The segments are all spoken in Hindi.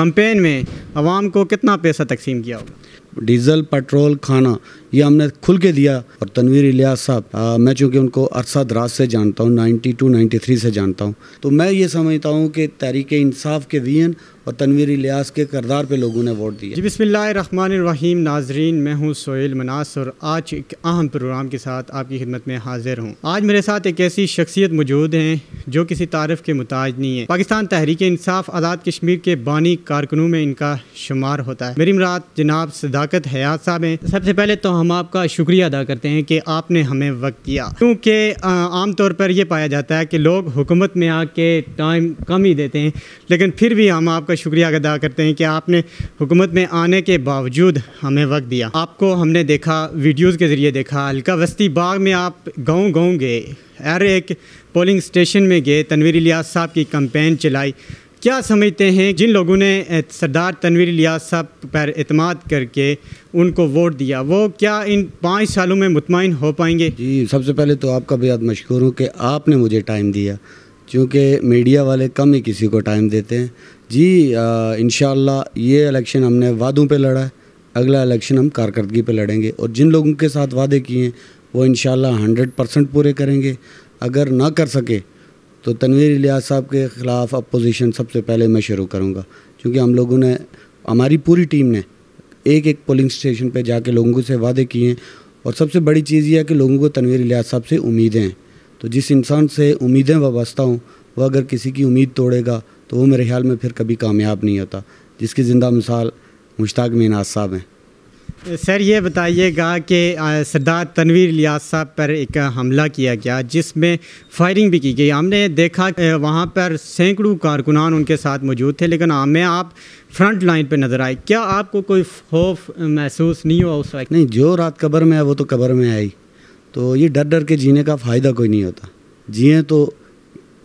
कंपेन में आवाम को कितना पैसा तकसीम किया होगा डीज़ल पेट्रोल खाना ये हमने खुल के दिया और तनवीर इलियास साहब मैं चूँकि उनको अरसा दराज से जानता हूँ 92, टू नाइन्टी थ्री से जानता हूँ तो मैं ये समझता हूँ कि तहरीक इंसाफ के वीन और तनवीर लियास के करदार पे लोगों ने वोट दिया जी बसमीम नाजरीन मैं हूँ सोहेल मनास और आज एक अहम प्रोग्राम के साथ आपकी खिदमत में हाजिर हूँ आज मेरे साथ एक ऐसी शख्सियत मौजूद हैं जो किसी तारफ़ के मुताज नहीं है पाकिस्तान तहरीक इंसाफ आज़ाद कश्मीर के बानी कारकुनों में इनका शुमार होता है मेरी मरात जनाब सदाकत हयात साहब हैं सबसे पहले तो हम आपका शुक्रिया अदा करते हैं कि आपने हमें वक्त दिया क्योंकि आम तौर पर यह पाया जाता है कि लोग हुकूमत में आके टाइम कम ही देते हैं लेकिन फिर भी हम आपका शुक्रिया अदा करते हैं कि आपने हुकूमत में आने के बावजूद हमें वक्त दिया आपको हमने देखा वीडियोस के ज़रिए देखा हल्का वस्ती बाग में आप गांव गांव गए हर एक पोलिंग स्टेशन में गए तनवीर इलियास साहब की कंपेन चलाई क्या समझते हैं जिन लोगों ने सरदार तनवीर लियाज साहब पर अतमाद करके उनको वोट दिया वो क्या इन पाँच सालों में मुतमिन हो पाएंगे जी सबसे पहले तो आपका बेहद मशहूर हूँ कि आपने मुझे टाइम दिया क्योंकि मीडिया वाले कम ही किसी को टाइम देते हैं जी इन ये इलेक्शन हमने वादों पे लड़ा है अगला इलेक्शन हम कारकर्दगी पे लड़ेंगे और जिन लोगों के साथ वादे किए हैं वो इन हंड्रेड परसेंट पूरे करेंगे अगर ना कर सके तो तनवीर इलियास साहब के ख़िलाफ़ अपोजिशन सबसे पहले मैं शुरू करूँगा क्योंकि हम लोगों ने हमारी पूरी टीम ने एक एक पोलिंग स्टेशन पर जाके लोगों से वादे किए हैं और सबसे बड़ी चीज़ यह है कि लोगों को तनवीर इलियास साहब से उम्मीदें हैं तो जिस इंसान से उम्मीदें वाबस्ता हूँ वह अगर किसी की उम्मीद तोड़ेगा तो वो मेरे ख्याल में फिर कभी कामयाब नहीं होता जिसकी ज़िंदा मिसाल मुश्ताक मीनाज साहब हैं सर ये बताइएगा कि सरदार तनवीर लियास साहब पर एक हमला किया गया जिसमें फायरिंग भी की गई हमने देखा वहाँ पर सैकड़ों कारकुनान उनके साथ मौजूद थे लेकिन हमें हाँ, आप फ्रंट लाइन पर नज़र आए क्या आपको कोई खौफ महसूस नहीं हुआ उस वक्त नहीं जो रात कबर में है वो तो कबर में आई तो ये डर डर के जीने का फ़ायदा कोई नहीं होता जिए तो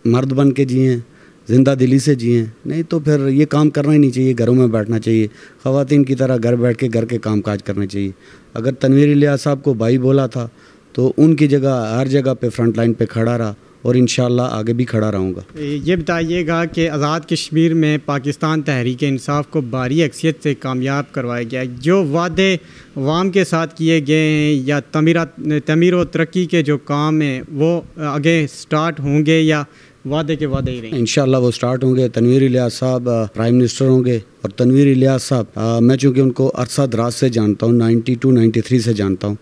मर्द बन के जिए ज़िंदा दिली से जिए नहीं तो फिर ये काम करना ही नहीं चाहिए घरों में बैठना चाहिए ख़वान की तरह घर बैठ के घर के काम काज करने चाहिए अगर तनवीर लिया साहब को भाई बोला था तो उनकी जगह हर जगह पे फ्रंट लाइन पे खड़ा रहा और इन आगे भी खड़ा रहूँगा ये बताइएगा कि आज़ाद कश्मीर में पाकिस्तान तहरीक इंसाफ को भारी अक्सियत से कामयाब करवाया गया जो वादे वाम के साथ किए गए हैं या तमीरा तमीर व तरक्की के जो काम हैं वो आगे स्टार्ट होंगे या वादे के वादे ही रहेंगे इनशाला वो स्टार्ट होंगे तनवीर इलियास साहब प्राइम मिनिस्टर होंगे और तनवीर इलियास साहब मैं चूँकि उनको अरसा दराज से जानता हूँ नाइन्टी टू नाइन्टी थ्री से जानता हूँ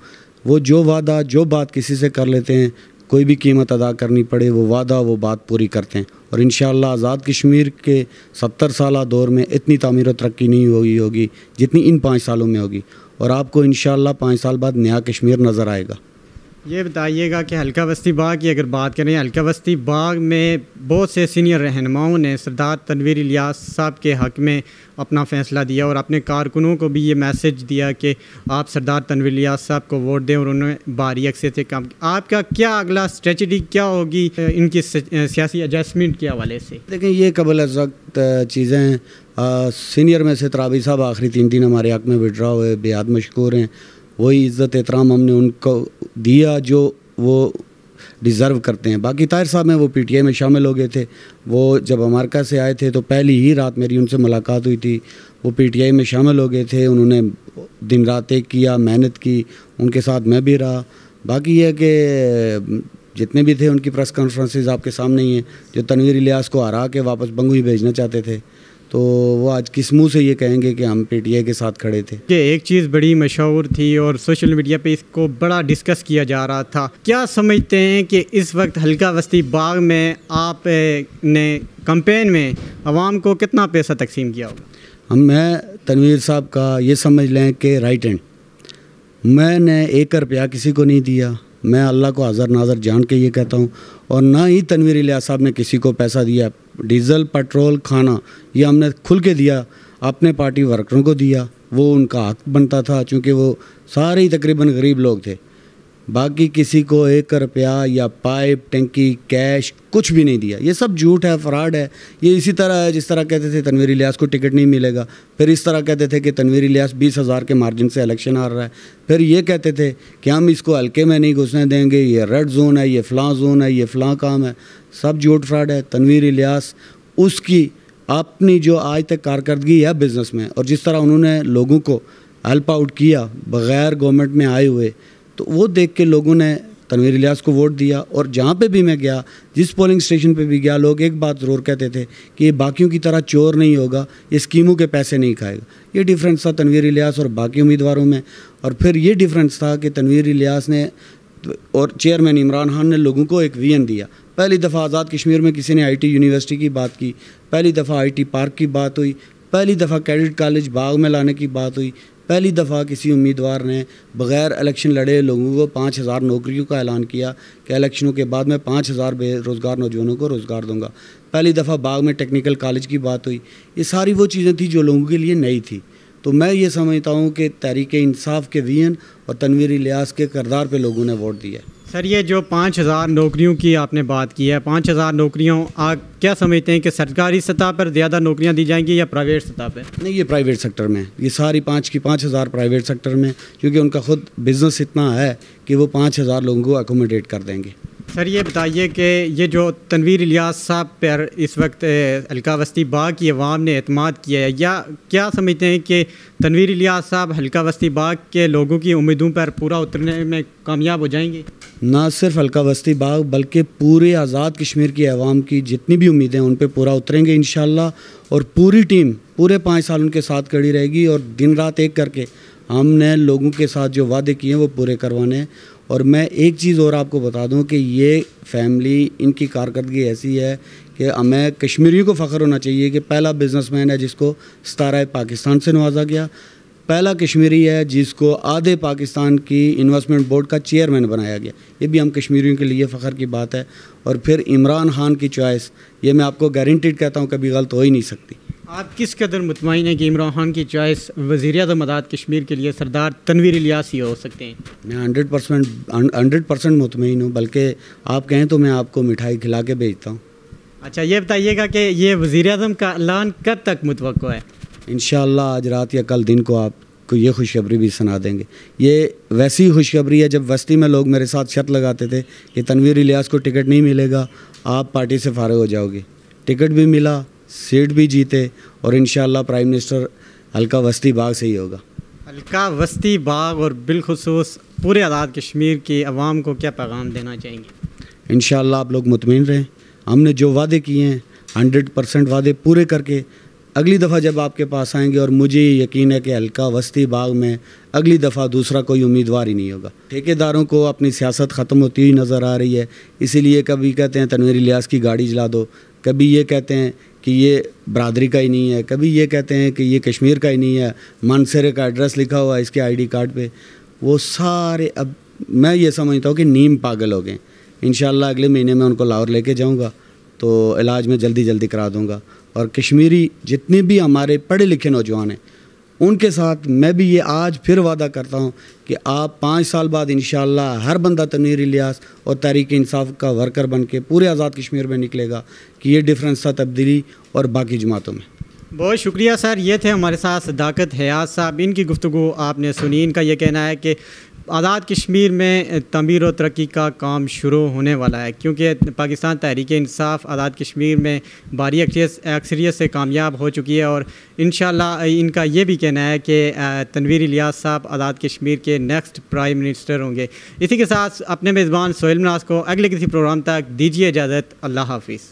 वो जो वादा जो बात किसी से कर लेते हैं कोई भी कीमत अदा करनी पड़े वो वादा वो बात पूरी करते हैं और इन आज़ाद कश्मीर के सत्तर साल दौर में इतनी तमीर और तरक्की नहीं हुई होगी जितनी इन पाँच सालों में होगी और आपको इन पाँच साल बाद नया कश्मीर नज़र आएगा ये बताइएगा कि हल्का बस्ती बाग की अगर बात करें हल्का बस्ती बाग में बहुत से सीनियर रहनुमाओं ने सरदार तनवीर इलियास साहब के हक़ में अपना फ़ैसला दिया और अपने कारकुनों को भी ये मैसेज दिया कि आप सरदार तनवीर इलियास साहब को वोट दें और उन्होंने बारी अक्से से काम आपका क्या अगला स्ट्रेटी क्या होगी इनकी सियासी एडजस्टमेंट के हवाले से देखें ये कबल वक्त चीज़ें हैं सीनियर में से तराबी साहब आखिरी तीन दिन हमारे हक़ में विड्रा हुए बेहद मशहूर हैं वही इज़्ज़त एहतराम हमने उनको दिया जो वो डिज़र्व करते हैं बाकी ताहिर साहब में वो पीटीआई में शामिल हो गए थे वो जब अमेरिका से आए थे तो पहली ही रात मेरी उनसे मुलाकात हुई थी वो पीटीआई में शामिल हो गए थे उन्होंने दिन रात एक किया मेहनत की उनके साथ मैं भी रहा बाकी यह कि जितने भी थे उनकी प्रेस कॉन्फ्रेंसेज आपके सामने ही हैं जो तनवीर इलियास को हरा के वापस ही भेजना चाहते थे तो वो आज किस मुँह से ये कहेंगे कि हम पीटीआई के साथ खड़े थे ये एक चीज़ बड़ी मशहूर थी और सोशल मीडिया पे इसको बड़ा डिस्कस किया जा रहा था क्या समझते हैं कि इस वक्त हल्का वस्ती बाग में आप ने कंपेन में आवाम को कितना पैसा तकसीम किया होगा हम मैं तनवीर साहब का ये समझ लें कि राइट एंड मैंने एक रुपया किसी को नहीं दिया मैं अल्लाह को हज़र नाजर जान के ये कहता हूँ और ना ही तनवीर लिया साहब ने किसी को पैसा दिया डीज़ल पेट्रोल खाना ये हमने खुल के दिया अपने पार्टी वर्करों को दिया वो उनका हक बनता था चूँकि वो सारे ही तकरीबन गरीब लोग थे बाकी किसी को एक रुपया या पाइप टंकी कैश कुछ भी नहीं दिया ये सब झूठ है फ्रॉड है ये इसी तरह है जिस तरह कहते थे तनवीर इलियास को टिकट नहीं मिलेगा फिर इस तरह कहते थे कि तनवीर इलियास बीस हज़ार के मार्जिन से इलेक्शन आ रहा है फिर ये कहते थे कि हम इसको हल्के में नहीं घुसने देंगे ये रेड जोन है ये फ़लाँ जोन है ये फ़लाँ काम है सब झूठ फ्रॉड है तनवीर इलियास उसकी अपनी जो आज तक कारकर्दगी है बिज़नेस में और जिस तरह उन्होंने लोगों को हेल्प आउट किया बग़ैर गवर्नमेंट में आए हुए तो वो देख के लोगों ने तनवीर इलियास को वोट दिया और जहाँ पे भी मैं गया जिस पोलिंग स्टेशन पे भी गया लोग एक बात ज़रूर कहते थे कि ये बाकियों की तरह चोर नहीं होगा ये स्कीमों के पैसे नहीं खाएगा ये डिफरेंस था तनवीर इलियास और बाकी उम्मीदवारों में और फिर ये डिफरेंस था कि तनवीर इलियास ने और चेयरमैन इमरान खान ने लोगों को एक वीएन दिया पहली दफ़ा आज़ाद कश्मीर में किसी ने आईटी यूनिवर्सिटी की बात की पहली दफ़ा आईटी पार्क की बात हुई पहली दफ़ा कैडेट कॉलेज बाग में लाने की बात हुई पहली दफ़ा किसी उम्मीदवार ने बग़ैर इलेक्शन लड़े लोगों को पाँच हज़ार नौकरियों का ऐलान किया कि इलेक्शनों के बाद मैं पाँच हज़ार बेरोज़गार नौजवानों को रोज़गार दूंगा पहली दफ़ा बाग में टेक्निकल कॉलेज की बात हुई ये सारी वो चीज़ें थी जो लोगों के लिए नई थी तो मैं ये समझता हूँ कि तहरीक इंसाफ के वीन और तनवीर लियास के करदार पर लोगों ने वोट दिया सर ये जो पाँच हज़ार नौकरियों की आपने बात की है पाँच हज़ार नौकरियों आप क्या समझते हैं कि सरकारी सतह पर ज़्यादा नौकरियां दी जाएंगी या प्राइवेट सतह पर नहीं ये प्राइवेट सेक्टर में ये सारी पाँच की पाँच हज़ार प्राइवेट सेक्टर में क्योंकि उनका खुद बिज़नेस इतना है कि वो पाँच हज़ार लोगों को एकोमोडेट कर देंगे सर ये बताइए कि ये जो तनवीर इलियास साहब पर इस वक्त हल्का वस्ती बाग की अवाम ने अतमाद किया है या क्या समझते हैं कि तनवीर इलियास साहब हल्का वस्ती बाग के लोगों की उम्मीदों पर पूरा उतरने में कामयाब हो जाएंगे ना सिर्फ हल्का वस्ती बाग बल्कि पूरे आज़ाद कश्मीर की आवाम की जितनी भी उम्मीदें उन पर पूरा उतरेंगे इन और पूरी टीम पूरे पाँच साल उनके साथ खड़ी रहेगी और दिन रात एक करके हमने लोगों के साथ जो वादे किए हैं वो पूरे करवाने हैं और मैं एक चीज़ और आपको बता दूं कि ये फैमिली इनकी कारकर्दगी ऐसी है कि हमें कश्मीरियों को फ़ख्र होना चाहिए कि पहला बिजनेसमैन है जिसको सतारा पाकिस्तान से नवाजा गया पहला कश्मीरी है जिसको आधे पाकिस्तान की इन्वेस्टमेंट बोर्ड का चेयरमैन बनाया गया ये भी हम कश्मीरियों के लिए फ़ख्र की बात है और फिर इमरान खान की चॉइस ये मैं आपको गारंटीड कहता हूँ कभी गलत हो ही नहीं सकती आप किस कदर मुतमिन हैं कि इमरान खान की चॉइस वजी अजम आज़ाद कश्मीर के लिए सरदार तनवीर इलियास ही हो सकते हैं मैं हंड्रेड परसेंट हंड्रेड परसेंट मुतमिन हूँ बल्कि आप कहें तो मैं आपको मिठाई खिला के भेजता हूँ अच्छा ये बताइएगा कि ये वज़ी अजम का ऐलान कब तक मुतव है इन आज रात या कल दिन को आपको ये खुशखबरी भी सुना देंगे ये वैसी खुशखबरी है जब वस्ती में लोग मेरे साथ शर्त लगाते थे कि तनवीर इलियास को टिकट नहीं मिलेगा आप पार्टी से फारग हो जाओगे टिकट भी मिला सीट भी जीते और इन प्राइम मिनिस्टर हल्का वस्ती बाग से ही होगा हल्का वस्ती बाग और बिलखसूस पूरे आज़ाद कश्मीर की आवाम को क्या पैगाम देना चाहेंगे इन आप लोग मुतमिन रहें हमने जो वादे किए हैं हंड्रेड परसेंट वादे पूरे करके अगली दफ़ा जब आपके पास आएंगे और मुझे यकीन है कि हल्का वस्ती बाग में अगली दफ़ा दूसरा कोई उम्मीदवार ही नहीं होगा ठेकेदारों को अपनी सियासत ख़त्म होती हुई नज़र आ रही है इसीलिए कभी कहते हैं तनवीर लियास की गाड़ी जला दो कभी ये कहते हैं कि ये बरदरी का ही नहीं है कभी ये कहते हैं कि ये कश्मीर का ही नहीं है मानसरे का एड्रेस लिखा हुआ है इसके डी कार्ड पर वो सारे अब मैं ये समझता हूँ कि नीम पागल हो गए इन अगले महीने में उनको लाहौर लेके जाऊँगा तो इलाज में जल्दी जल्दी करा दूँगा और कश्मीरी जितने भी हमारे पढ़े लिखे नौजवान हैं उनके साथ मैं भी ये आज फिर वादा करता हूँ कि आप पाँच साल बाद इन हर बंदा तनवीर लिहाज और तहरीक इंसाफ का वर्कर बन के पूरे आज़ाद कश्मीर में निकलेगा कि ये डिफरेंस था तब्दीली और बाकी जमातों में बहुत शुक्रिया सर ये थे हमारे साथ सदाकत हयात साहब इनकी गुफ्तु आपने सुनी इनका ये कहना है कि आज़ाद कश्मीर में तमीर और तरक्की का काम शुरू होने वाला है क्योंकि पाकिस्तान तहरीक इंसाफ आज़ाद कश्मीर में भारी अक्सरियत से कामयाब हो चुकी है और इन इनका ये भी कहना है कि तनवीर इलियास साहब आज़ाद कश्मीर के नेक्स्ट प्राइम मिनिस्टर होंगे इसी के साथ अपने मेज़बान सोहेल मनास को अगले किसी प्रोग्राम तक दीजिए इजाज़त अल्लाह हाफिज़